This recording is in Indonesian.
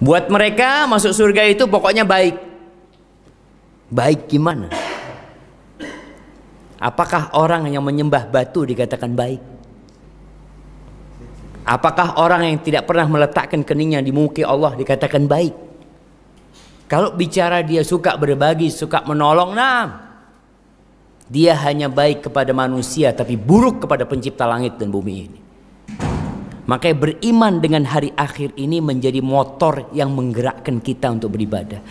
Buat mereka masuk surga itu pokoknya baik. Baik gimana? Apakah orang yang menyembah batu dikatakan baik? Apakah orang yang tidak pernah meletakkan keningnya di muka Allah dikatakan baik? Kalau bicara dia suka berbagi, suka menolong, nah dia hanya baik kepada manusia tapi buruk kepada pencipta langit dan bumi ini. Makanya beriman dengan hari akhir ini menjadi motor yang menggerakkan kita untuk beribadah.